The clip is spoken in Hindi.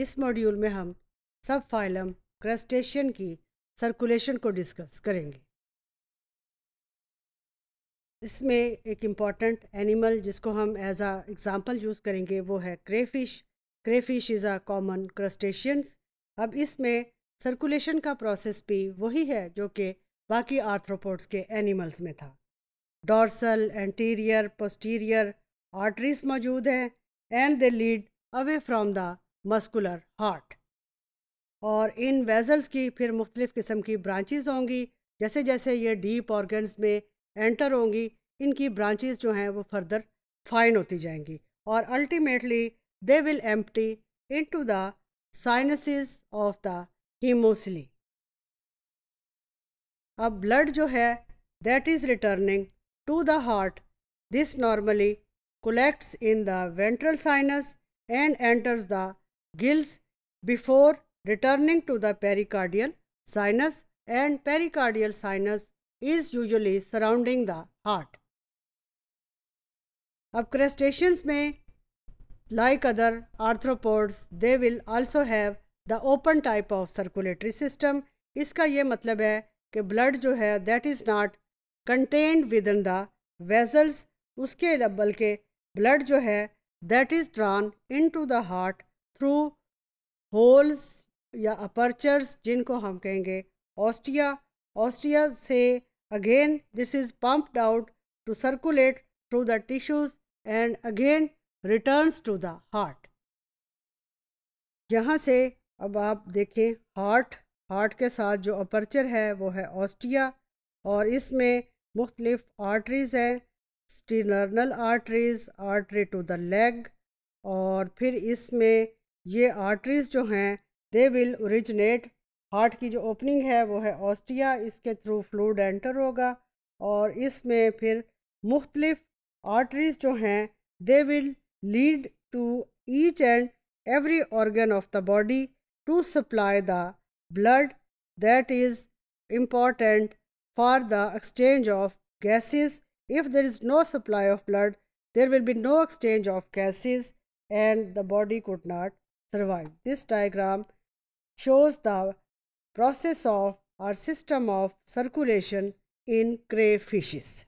इस मॉड्यूल में हम सब फाइलम क्रस्टेशियन की सर्कुलेशन को डिस्कस करेंगे इसमें एक इम्पॉर्टेंट एनिमल जिसको हम एज आ एग्ज़ाम्पल यूज़ करेंगे वो है crayfish crayfish is a common crustaceans अब इसमें सर्कुलेशन का प्रोसेस भी वही है जो कि बाकी आर्थ्रोपोड्स के एनिमल्स में था डॉर्सल एंटीरियर पोस्टीरियर आर्टरीज मौजूद हैं and they lead away from the muscular heart और इन वेजल्स की फिर मुख्तलिफ़ किस्म की ब्रांचेस होंगी जैसे जैसे ये डीप ऑर्गन्स में एंटर होंगी इनकी ब्रांचेस जो हैं वो फर्दर फाइन होती जाएंगी और ultimately they will empty into the sinuses of the haemocoel अब ब्लड जो है that is returning to the heart this normally collects in central sinus and enters the gills before returning to the pericardial sinus and pericardial sinus is usually surrounding the heart. ab crustaceans mein like other arthropods, they will also have the open type of circulatory system. iska ye matlab hai ki blood jo hai that is not contained within the vessels uske उसके बल्कि blood jo hai that is drawn into the heart through holes या अपर्चर्स जिनको हम कहेंगे ऑस्टिया ऑस्टिया से again this is pumped out to circulate through the tissues and again returns to the heart यहाँ से अब आप देखें हार्ट हार्ट के साथ जो अपर्चर है वो है ऑस्टिया और इसमें मुख्तलिफ आर्टरीज़ हैं sternal arteries artery to the leg और फिर इसमें ये आर्टरीज़ जो हैं दे विल ओरिजिनेट हार्ट की जो ओपनिंग है वो है ऑस्टिया इसके थ्रू फ्लूड एंटर होगा और इसमें फिर मुख्तलफ आर्टरीज जो हैं they will lead to each and every organ of the body to supply the blood that is important for the exchange of gases if there is no supply of blood there will be no exchange of gases and the body could not survive. This diagram shows the process of or system of circulation in crayfishes.